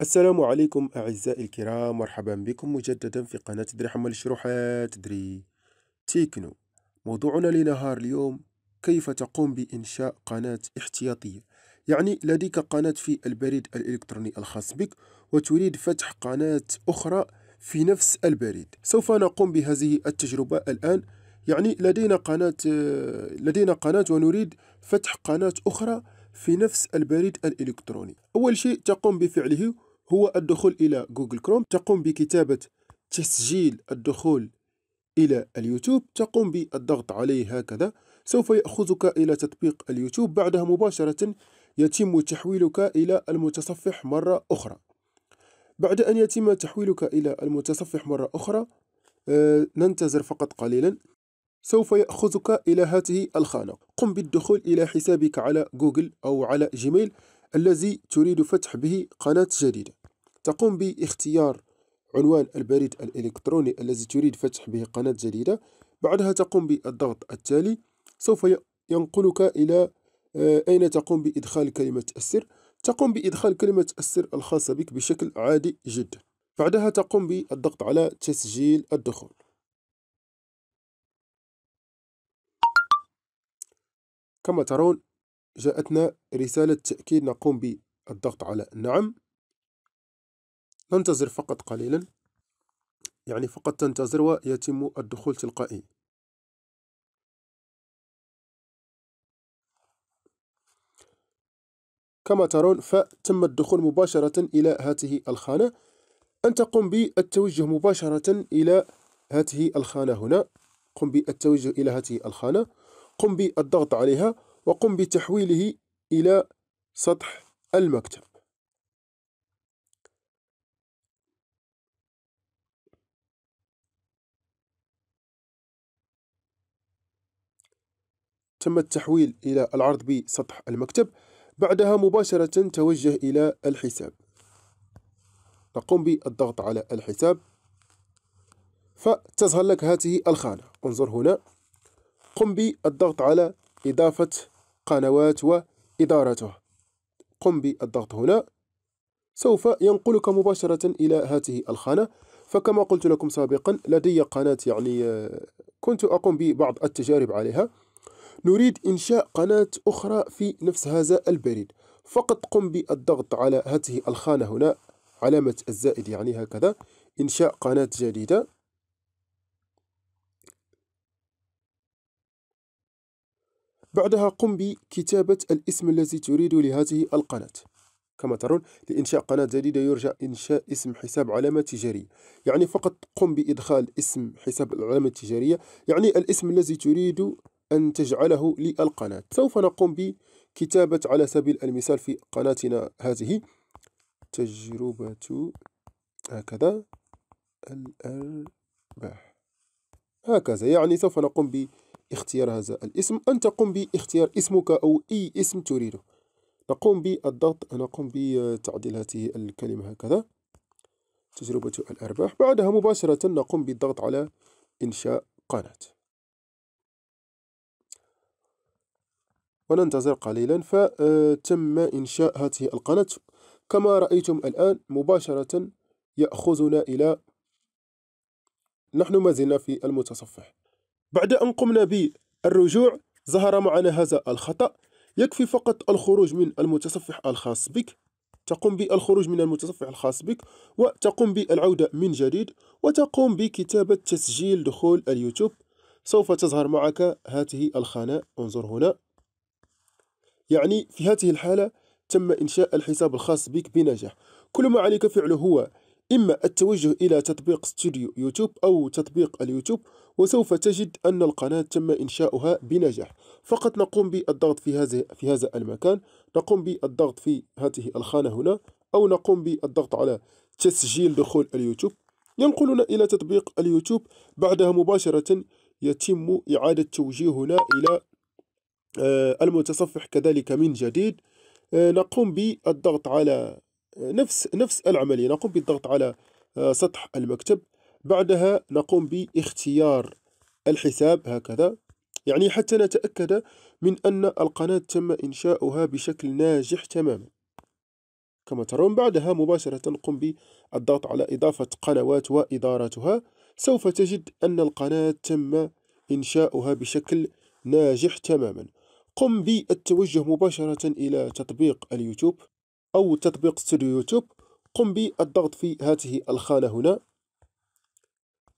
السلام عليكم أعزائي الكرام مرحبا بكم مجددا في قناة دري حمل الشروحات دري تيكنو موضوعنا لنهار اليوم كيف تقوم بإنشاء قناة احتياطية يعني لديك قناة في البريد الإلكتروني الخاص بك وتريد فتح قناة أخرى في نفس البريد سوف نقوم بهذه التجربة الآن يعني لدينا قناة لدينا قناة ونريد فتح قناة أخرى في نفس البريد الإلكتروني أول شيء تقوم بفعله هو الدخول إلى جوجل كروم تقوم بكتابة تسجيل الدخول إلى اليوتيوب تقوم بالضغط عليه هكذا سوف يأخذك إلى تطبيق اليوتيوب بعدها مباشرة يتم تحويلك إلى المتصفح مرة أخرى بعد أن يتم تحويلك إلى المتصفح مرة أخرى أه ننتظر فقط قليلا سوف يأخذك إلى هذه الخانة قم بالدخول إلى حسابك على جوجل أو على جيميل الذي تريد فتح به قناة جديدة تقوم باختيار عنوان البريد الإلكتروني الذي تريد فتح به قناة جديدة بعدها تقوم بالضغط التالي سوف ينقلك إلى آه، أين تقوم بإدخال كلمة السر تقوم بإدخال كلمة السر الخاصة بك بشكل عادي جدا بعدها تقوم بالضغط على تسجيل الدخول كما ترون جاءتنا رسالة تأكيد نقوم بالضغط على نعم ننتظر فقط قليلا يعني فقط تنتظر ويتم الدخول تلقائي كما ترون فتم الدخول مباشرة إلى هذه الخانة أن تقوم بالتوجه مباشرة إلى هذه الخانة هنا قم بالتوجه إلى هذه الخانة قم بالضغط عليها وقم بتحويله إلى سطح المكتب تم التحويل إلى العرض بسطح المكتب بعدها مباشرة توجه إلى الحساب نقوم بالضغط على الحساب فتظهر لك هذه الخانة انظر هنا قم بالضغط على إضافة قنوات وإدارتها قم بالضغط هنا سوف ينقلك مباشرة إلى هذه الخانة فكما قلت لكم سابقا لدي قناة يعني آه، كنت أقوم ببعض التجارب عليها نريد إنشاء قناة أخرى في نفس هذا البريد فقط قم بالضغط على هذه الخانة هنا علامة الزائد يعني هكذا إنشاء قناة جديدة بعدها قم بكتابة الاسم الذي تريد لهذه القناة كما ترون لإنشاء قناة جديدة يرجى إنشاء اسم حساب علامة تجارية يعني فقط قم بإدخال اسم حساب العلامة التجارية يعني الاسم الذي تريد أن تجعله للقناة سوف نقوم بكتابة على سبيل المثال في قناتنا هذه تجربة هكذا الأرباح هكذا يعني سوف نقوم باختيار هذا الاسم أن تقوم باختيار اسمك أو أي اسم تريده نقوم بالضغط نقوم بتعديل هذه الكلمة هكذا تجربة الأرباح بعدها مباشرة نقوم بالضغط على إنشاء قناة وننتظر قليلا فتم إنشاء هذه القناة كما رأيتم الآن مباشرة يأخذنا إلى نحن ما زلنا في المتصفح بعد أن قمنا بالرجوع ظهر معنا هذا الخطأ يكفي فقط الخروج من المتصفح الخاص بك تقوم بالخروج من المتصفح الخاص بك وتقوم بالعودة من جديد وتقوم بكتابة تسجيل دخول اليوتيوب سوف تظهر معك هذه الخانة انظر هنا يعني في هذه الحالة تم إنشاء الحساب الخاص بك بنجاح كل ما عليك فعله هو إما التوجه إلى تطبيق ستوديو يوتيوب أو تطبيق اليوتيوب وسوف تجد أن القناة تم إنشاؤها بنجاح فقط نقوم بالضغط في هذا في هذا المكان نقوم بالضغط في هذه الخانة هنا أو نقوم بالضغط على تسجيل دخول اليوتيوب ينقلنا إلى تطبيق اليوتيوب بعدها مباشرة يتم إعادة توجيهنا إلى آه، المتصفح كذلك من جديد آه، نقوم بالضغط على نفس نفس العملية نقوم بالضغط على آه، سطح المكتب بعدها نقوم باختيار الحساب هكذا يعني حتى نتأكد من أن القناة تم إنشاؤها بشكل ناجح تماما كما ترون بعدها مباشرة قم بالضغط على إضافة قنوات وإدارتها سوف تجد أن القناة تم إنشاؤها بشكل ناجح تماما قم بالتوجه مباشرة إلى تطبيق اليوتيوب أو تطبيق ستوديو يوتيوب قم بالضغط في هذه الخانة هنا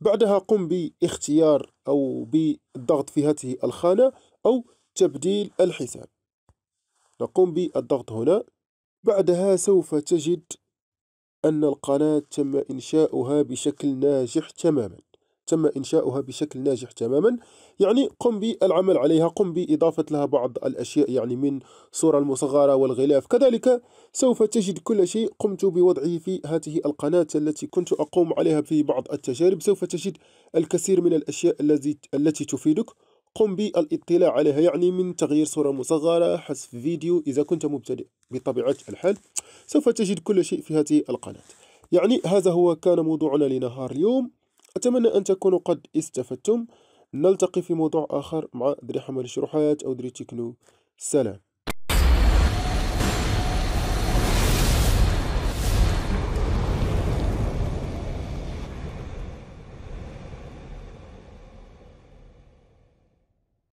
بعدها قم باختيار أو بالضغط في هذه الخانة أو تبديل الحساب نقوم بالضغط هنا بعدها سوف تجد أن القناة تم إنشاؤها بشكل ناجح تماماً تم إنشاؤها بشكل ناجح تماما يعني قم بالعمل عليها قم بإضافة لها بعض الأشياء يعني من صورة المصغرة والغلاف كذلك سوف تجد كل شيء قمت بوضعه في هذه القناة التي كنت أقوم عليها في بعض التجارب سوف تجد الكثير من الأشياء التي التي تفيدك قم بالاطلاع عليها يعني من تغيير صورة مصغرة حذف فيديو إذا كنت مبتدئ بطبيعة الحال سوف تجد كل شيء في هذه القناة يعني هذا هو كان موضوعنا لنهار اليوم أتمنى أن تكونوا قد استفدتم نلتقي في موضوع آخر مع دري حمل الشروحات أو دري تكنو سلام